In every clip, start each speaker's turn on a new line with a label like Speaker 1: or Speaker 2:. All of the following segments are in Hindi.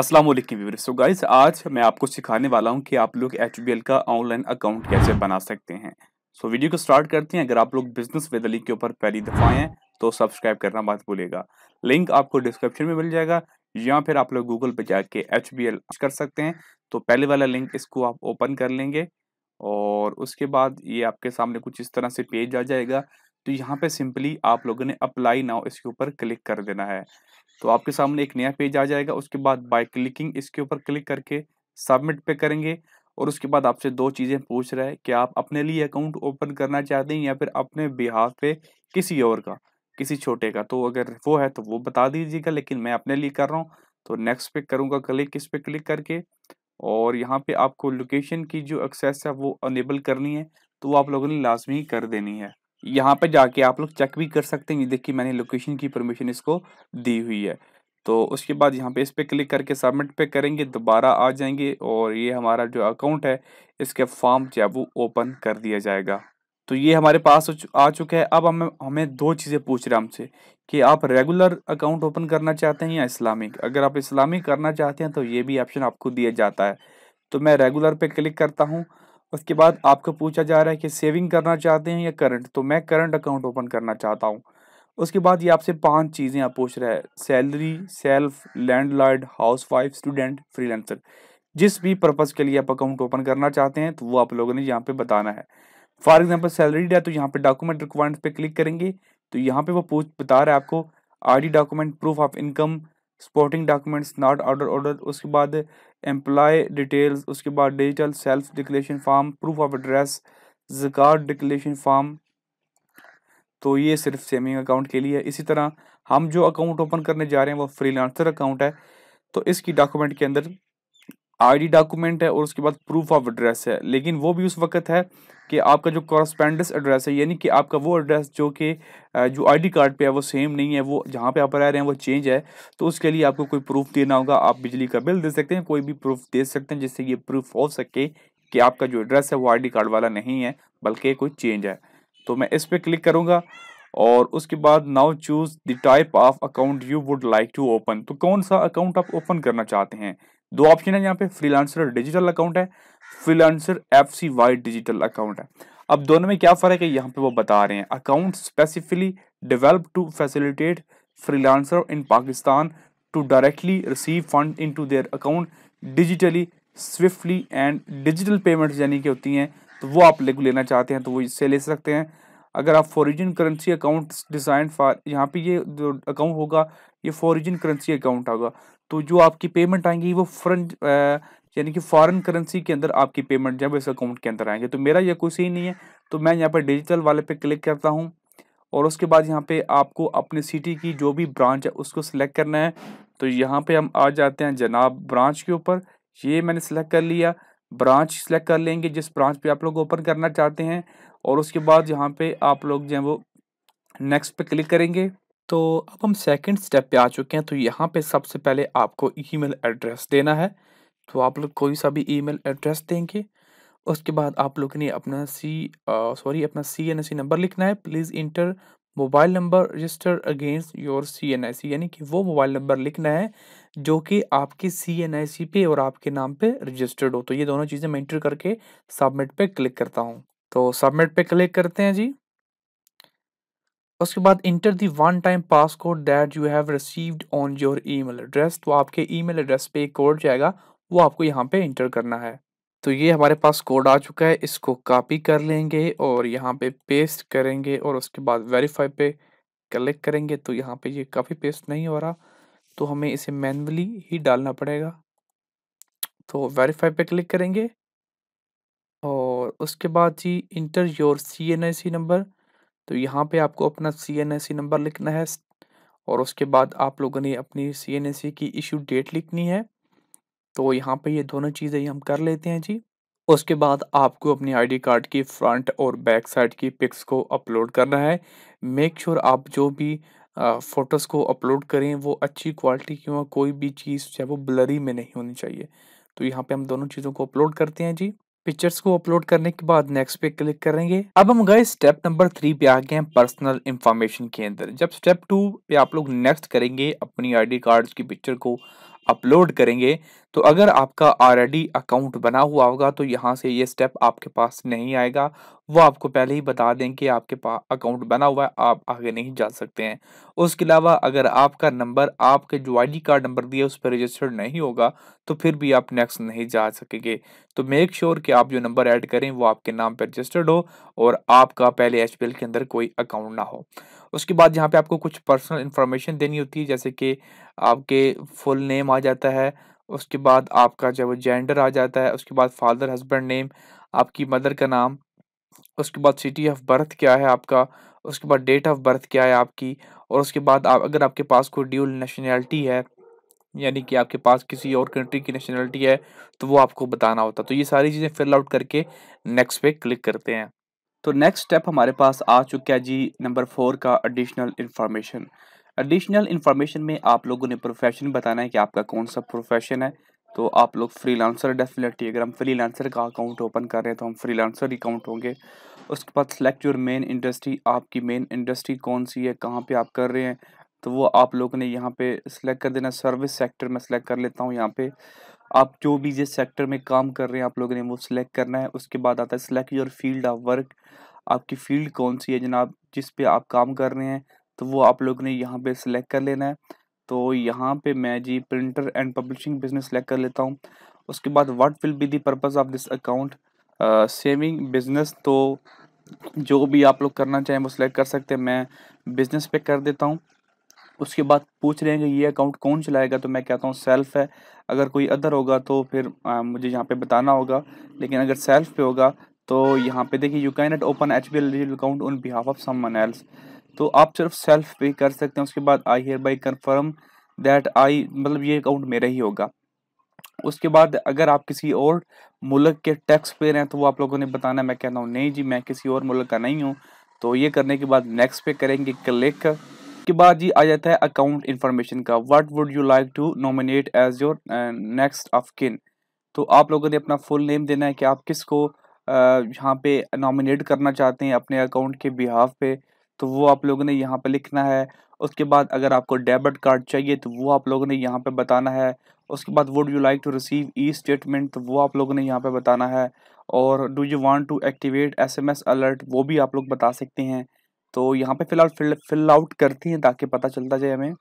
Speaker 1: असलम व्यूवर्स सो गाइस आज मैं आपको सिखाने वाला हूं कि आप लोग एच का ऑनलाइन अकाउंट कैसे बना सकते हैं सो so, वीडियो को स्टार्ट करते हैं अगर आप लोग बिजनेस विद अली के ऊपर पहली दफ़ा हैं तो सब्सक्राइब करना मत भूलेगा लिंक आपको डिस्क्रिप्शन में मिल जाएगा या फिर आप लोग गूगल पर जाके एच कर सकते हैं तो पहले वाला लिंक इसको आप ओपन कर लेंगे और उसके बाद ये आपके सामने कुछ इस तरह से पेज आ जाएगा तो यहाँ पे सिंपली आप लोगों ने अप्लाई नाउ इसके ऊपर क्लिक कर देना है तो आपके सामने एक नया पेज आ जाएगा उसके बाद बाय क्लिकिंग इसके ऊपर क्लिक करके सबमिट पे करेंगे और उसके बाद आपसे दो चीज़ें पूछ रहा है कि आप अपने लिए अकाउंट ओपन करना चाहते हैं या फिर अपने बिहाफ पे किसी और का किसी छोटे का तो अगर वो है तो वो बता दीजिएगा लेकिन मैं अपने लिए कर रहा हूँ तो नेक्स्ट पे करूँगा क्लिक इस पर क्लिक करके और यहाँ पे आपको लोकेशन की जो एक्सेस है वो अनेबल करनी है तो वो आप लोगों ने लाजमी कर देनी है यहाँ पर जाके आप लोग चेक भी कर सकते हैं ये देखिए मैंने लोकेशन की परमिशन इसको दी हुई है तो उसके बाद यहाँ पे इस पर क्लिक करके सबमिट पे करेंगे दोबारा आ जाएंगे और ये हमारा जो अकाउंट है इसके फॉर्म जो है वो ओपन कर दिया जाएगा तो ये हमारे पास आ चुका है अब हम हमें दो चीज़ें पूछ रहे हैं हमसे कि आप रेगुलर अकाउंट ओपन करना चाहते हैं या इस्लामिक अगर आप इस्लामिक करना चाहते हैं तो ये भी ऑप्शन आपको दिया जाता है तो मैं रेगुलर पे क्लिक करता हूँ उसके बाद आपको पूछा जा रहा है कि सेविंग करना चाहते हैं या करंट तो मैं करंट अकाउंट ओपन करना चाहता हूँ उसके बाद ये आपसे पांच चीज़ें आप पूछ रहा है salary self landlord housewife student freelancer जिस भी पर्पज़ के लिए आप अकाउंट ओपन करना चाहते हैं तो वो आप लोगों ने यहाँ पे बताना है फॉर एग्जाम्पल सैलरी है तो यहाँ पे डॉक्यूमेंट रिक्वायरमेंट पे क्लिक करेंगे तो यहाँ पे वो पूछ बता रहा है आपको ID document proof of income supporting documents not order order उसके बाद एम्प्लॉय डिटेल्स उसके बाद digital self declaration form proof of address जिकार डिकलेशन फार्म तो ये सिर्फ सेविंग अकाउंट के लिए है इसी तरह हम जो अकाउंट ओपन करने जा रहे हैं वो फ्रीलांसर अकाउंट है तो इसकी डॉक्यूमेंट के अंदर आईडी डॉक्यूमेंट है और उसके बाद प्रूफ ऑफ एड्रेस है लेकिन वो भी उस वक्त है कि आपका जो कॉरस्पेंडेंस एड्रेस है यानी कि आपका वो एड्रेस जो कि जो आईडी कार्ड पे है वो सेम नहीं है वो जहाँ पे आप रह रहे हैं वो चेंज है तो उसके लिए आपको कोई प्रूफ देना होगा आप बिजली का बिल दे सकते हैं कोई भी प्रूफ दे सकते हैं जिससे ये प्रूफ हो सके कि आपका जो एड्रेस है वो आई कार्ड वाला नहीं है बल्कि कोई चेंज है तो मैं इस पर क्लिक करूँगा और उसके बाद now choose the type of account you would like to open तो कौन सा अकाउंट आप ओपन करना चाहते हैं दो ऑप्शन है यहाँ पे फ्रीलांसर डिजिटल अकाउंट है freelancer F C Y digital account है अब दोनों में क्या फर्क है यहाँ पे वो बता रहे हैं account specifically develop to facilitate freelancer in Pakistan to directly receive fund into their account digitally swiftly and digital payments यानी कि होती हैं तो वो आप लेना चाहते हैं तो वो इससे ले सकते हैं अगर आप foreign currency account design for यहाँ पे ये जो अकाउंट होगा ये फॉरिजिन करेंसी अकाउंट होगा तो जो आपकी पेमेंट आएंगी वो फॉरन यानी कि फॉरेन करेंसी के अंदर आपकी पेमेंट जब इस अकाउंट के अंदर आएंगे तो मेरा यह कोई ही नहीं है तो मैं यहाँ पर डिजिटल वाले पे क्लिक करता हूँ और उसके बाद यहाँ पे आपको अपने सिटी की जो भी ब्रांच है उसको सिलेक्ट करना है तो यहाँ पे हम आ जाते हैं जनाब ब्रांच के ऊपर ये मैंने सिलेक्ट कर लिया ब्रांच सेलेक्ट कर लेंगे जिस ब्रांच पे आप लोग ओपन करना चाहते हैं और उसके बाद यहाँ पे आप लोग जो है वो नेक्स्ट पे क्लिक करेंगे तो अब हम सेकंड स्टेप पे आ चुके हैं तो यहाँ पे सबसे पहले आपको ईमेल एड्रेस देना है तो आप लोग कोई सा भी ईमेल एड्रेस देंगे उसके बाद आप लोग ने अपना सी सॉरी अपना सी एन सी नंबर लिखना है please enter mobile number register against your C N I C यानी कि वो मोबाइल नंबर लिखना है जो कि आपके सी एन आई सी पे और आपके नाम पे रजिस्टर्ड हो तो ये दोनों चीज़ें मैं इंटर करके सबमिट पे क्लिक करता हूँ तो सबमिट पे क्लिक करते हैं जी उसके बाद enter the one time pass code that you have received on your email address तो आपके ईमेल एड्रेस पे एक कोड जाएगा वो आपको यहाँ पे इंटर करना है तो ये हमारे पास कोड आ चुका है इसको कॉपी कर लेंगे और यहाँ पे पेस्ट करेंगे और उसके बाद वेरीफाई पे क्लिक करेंगे तो यहाँ पे ये काफ़ी पेस्ट नहीं हो रहा तो हमें इसे मैनुअली ही डालना पड़ेगा तो वेरीफाई पे क्लिक करेंगे और उसके बाद जी enter your C N I number तो यहाँ पे आपको अपना सी एन आई नंबर लिखना है और उसके बाद आप लोगों ने अपनी सी एन आई की इशू डेट लिखनी है तो यहाँ पे ये दोनों चीज़ें हम कर लेते हैं जी उसके बाद आपको अपनी आईडी कार्ड की फ्रंट और बैक साइड की पिक्स को अपलोड करना है मेक श्योर sure आप जो भी फ़ोटोज़ को अपलोड करें वो अच्छी क्वालिटी की हो कोई भी चीज़ चाहे वो ब्लरी में नहीं होनी चाहिए तो यहाँ पे हम दोनों चीज़ों को अपलोड करते हैं जी पिक्चर्स को अपलोड करने के बाद नेक्स्ट पे क्लिक करेंगे अब हम गए स्टेप नंबर थ्री पे आ गए हैं पर्सनल इंफॉर्मेशन के अंदर जब स्टेप टू पे आप लोग नेक्स्ट करेंगे अपनी आईडी कार्ड्स की पिक्चर को अपलोड करेंगे तो अगर आपका ऑलरेडी अकाउंट बना हुआ होगा तो यहाँ से ये स्टेप आपके पास नहीं आएगा वो आपको पहले ही बता दें कि आपके पास अकाउंट बना हुआ है आप आगे नहीं जा सकते हैं उसके अलावा अगर आपका नंबर आपके जो आई कार्ड नंबर दिया उस पर रजिस्टर्ड नहीं होगा तो फिर भी आप नेक्स्ट नहीं जा सकेंगे तो मेक श्योर sure कि आप जो नंबर ऐड करें वो आपके नाम पर रजिस्टर्ड हो और आपका पहले एच के अंदर कोई अकाउंट ना हो उसके बाद यहाँ पे आपको कुछ पर्सनल इन्फॉर्मेशन देनी होती है जैसे कि आपके फुल नेम आ जाता है उसके बाद आपका जो जेंडर आ जाता है उसके बाद फादर हस्बैंड नेम आपकी मदर का नाम उसके बाद सिटी ऑफ बर्थ क्या है आपका उसके बाद डेट ऑफ बर्थ क्या है आपकी और उसके बाद आप अगर आपके पास कोई ड्यूल नेशनैलिटी है यानी कि आपके पास किसी और कंट्री की नेशनैलिटी है तो वो आपको बताना होता है तो ये सारी चीज़ें फिल आउट करके नेक्स्ट पे क्लिक करते हैं तो नेक्स्ट स्टेप हमारे पास आ चुका है जी नंबर फोर का एडिशनल इन्फॉर्मेशन एडिशनल इन्फॉर्मेशन में आप लोगों ने प्रोफेशन बताना है कि आपका कौन सा प्रोफेशन है तो आप लोग फ्री लांसर डेफिनेटली अगर हम फ्री लांसर का अकाउंट ओपन कर रहे हैं तो हम फ्री लांसर अकाउंट होंगे उसके बाद सेलेक्ट योर मेन इंडस्ट्री आपकी मेन इंडस्ट्री कौन सी है कहाँ पे आप कर रहे हैं तो वो आप लोगों ने यहाँ पे सिलेक्ट कर देना सर्विस सेक्टर में सिलेक्ट कर लेता हूँ यहाँ पे आप जो भी जिस सेक्टर में काम कर रहे हैं आप लोगों ने वो सिलेक्ट करना है उसके बाद आता है select your field of work आपकी फील्ड कौन सी है जनाब जिस पे आप काम कर रहे हैं तो वो आप लोग ने यहाँ पे सिलेक्ट कर लेना है तो यहाँ पे मैं जी printer and publishing business select कर लेता हूँ उसके बाद what will be the purpose of this account saving business तो जो भी आप लोग करना चाहें वो सिलेक्ट कर सकते हैं मैं बिजनेस पे कर देता हूँ उसके बाद पूछ रहे हैं कि ये अकाउंट कौन चलाएगा तो मैं कहता हूँ सेल्फ है अगर कोई अदर होगा तो फिर आ, मुझे यहाँ पे बताना होगा लेकिन अगर सेल्फ पे होगा तो यहाँ पे देखिए you can not open H B L account on behalf of someone else तो आप सिर्फ सेल्फ पे कर सकते हैं उसके बाद I hereby confirm that I मतलब ये अकाउंट मेरा ही होगा उसके बाद अगर आप किसी और मुल्क के टैक्स पे हैं तो वो आप लोगों ने बताना मैं कहता हूँ नहीं जी मैं किसी और मुल्क का नहीं हूँ तो ये करने के बाद नेक्स्ट पे करेंगे क्लिक के बाद जी आ जाता है अकाउंट इन्फॉर्मेशन का what would you like to nominate as your next of kin तो आप लोगों ने अपना फुल नेम देना है कि आप किसको uh, यहाँ पे नॉमिनेट करना चाहते हैं अपने अकाउंट के बिहाफ पे तो वो आप लोगों ने यहाँ पे लिखना है उसके बाद अगर आपको डेबिट कार्ड चाहिए तो वो आप लोगों ने यहाँ पे बताना है उसके बाद would you like to receive e statement तो वो आप लोगों ने यहाँ पे बताना है और do you want to activate SMS alert वो भी आप लोग बता सकते हैं तो यहाँ पे फिलहाल फिल फिल आउट करते हैं ताकि पता चलता जाए हमें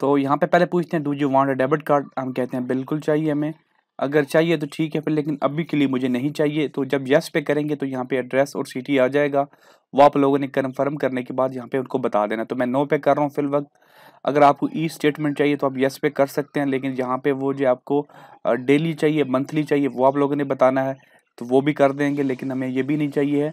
Speaker 1: तो यहाँ पे पहले पूछते हैं do you want debit card हम कहते हैं बिल्कुल चाहिए हमें अगर चाहिए तो ठीक है फिर लेकिन अभी के लिए मुझे नहीं चाहिए तो जब यस पे करेंगे तो यहाँ पे एड्रेस और सिटी आ जाएगा वो आप लोगों ने कन्फर्म करने के बाद यहाँ पे उनको बता देना तो मैं नो पे कर रहा हूँ फिल वक्त अगर आपको ई e स्टेटमेंट चाहिए तो आप यस पे कर सकते हैं लेकिन यहाँ पे वो जो आपको डेली चाहिए मंथली चाहिए वो आप लोगों ने बताना है तो वो भी कर देंगे लेकिन हमें ये भी नहीं चाहिए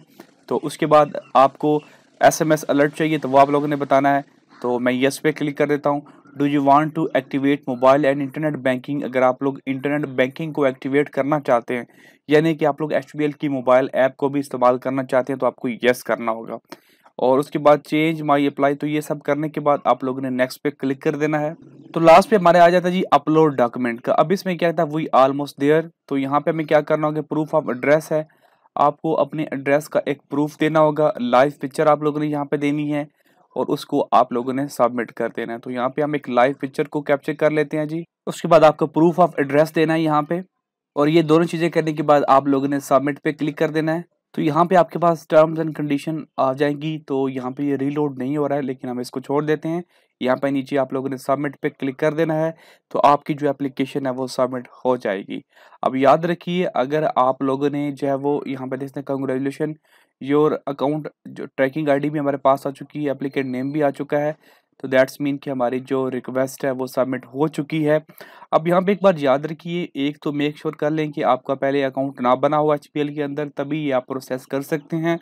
Speaker 1: तो उसके बाद आपको एस अलर्ट चाहिए तो वो आप लोगों ने बताना है तो मैं यस पे क्लिक कर देता हूँ do you want to activate mobile and internet banking अगर आप लोग इंटरनेट बैंकिंग को एक्टिवेट करना चाहते हैं यानी कि आप लोग एच की मोबाइल ऐप को भी इस्तेमाल करना चाहते हैं तो आपको येस करना होगा और उसके बाद चेंज माई अप्लाई तो ये सब करने के बाद आप लोगों ने नेक्स्ट पे क्लिक कर देना है तो लास्ट पे हमारे आ जाता है जी अपलोड डॉक्यूमेंट का अब इसमें क्या था वही ऑलमोस्ट देयर तो यहाँ पे हमें क्या करना होगा प्रूफ ऑफ एड्रेस है आपको अपने एड्रेस का एक प्रूफ देना होगा लाइव पिक्चर आप लोगों ने यहाँ पे देनी है और उसको आप लोगों ने सबमिट कर देना है तो यहाँ पे हम एक लाइव पिक्चर को कैप्चर कर लेते हैं जी उसके बाद आपको प्रूफ ऑफ एड्रेस देना है यहाँ पे और ये दोनों चीज़ें करने के बाद आप लोगों ने सबमिट पे क्लिक कर देना है तो यहाँ पे आपके पास टर्म्स एंड कंडीशन आ जाएंगी तो यहाँ पे ये रीलोड नहीं हो रहा है लेकिन हम इसको छोड़ देते हैं यहाँ पे नीचे आप लोगों ने सबमिट पे क्लिक कर देना है तो आपकी जो एप्लीकेशन है वो सबमिट हो जाएगी अब याद रखिए अगर आप लोगों ने जो है वो यहाँ पे देखते हैं कंग्रेजुलेशन योर अकाउंट जो ट्रैकिंग आईडी भी हमारे पास आ चुकी है एप्लीकेट नेम भी आ चुका है तो दैट्स मीन कि हमारी जो रिक्वेस्ट है वो सबमिट हो चुकी है अब यहाँ पे एक बार याद रखिए एक तो मेक श्योर कर लें कि आपका पहले अकाउंट ना बना हुआ एच के अंदर तभी ये आप प्रोसेस कर सकते हैं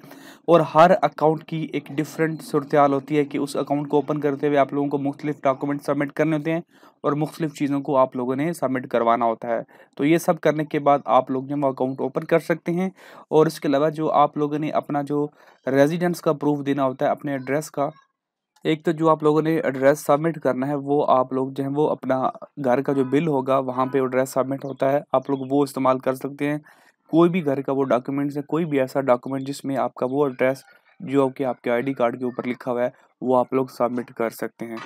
Speaker 1: और हर अकाउंट की एक डिफरेंट सूरत होती है कि उस अकाउंट को ओपन करते हुए आप लोगों को मुख्तलिफ डॉक्यूमेंट सबमिट करने होते हैं और मुख्तलिफ चीज़ों को आप लोगों ने सबमिट करवाना होता है तो ये सब करने के बाद आप लोग जो वो अकाउंट ओपन कर सकते हैं और इसके अलावा जो आप लोगों ने अपना जो रेजिडेंस का प्रूफ देना होता है अपने एड्रेस का एक तो जो आप लोगों ने एड्रेस सबमिट करना है वो आप लोग जो है वो अपना घर का जो बिल होगा वहाँ पे एड्रेस सबमिट होता है आप लोग वो इस्तेमाल कर सकते हैं कोई भी घर का वो डॉक्यूमेंट्स है कोई भी ऐसा डॉक्यूमेंट जिसमें आपका वो एड्रेस जो कि आपके आई कार्ड के ऊपर लिखा हुआ है वो आप लोग सबमिट कर सकते हैं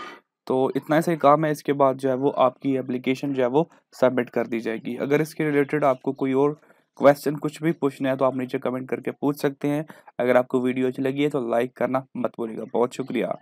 Speaker 1: तो इतना ऐसा ही काम है इसके बाद जो है वो आपकी एप्लीकेशन जो है वो सबमिट कर दी जाएगी अगर इसके रिलेटेड आपको कोई और क्वेश्चन कुछ भी पूछना है तो आप नीचे कमेंट करके पूछ सकते हैं अगर आपको वीडियो अच्छी लगी है तो लाइक करना मत भूलिएगा बहुत शुक्रिया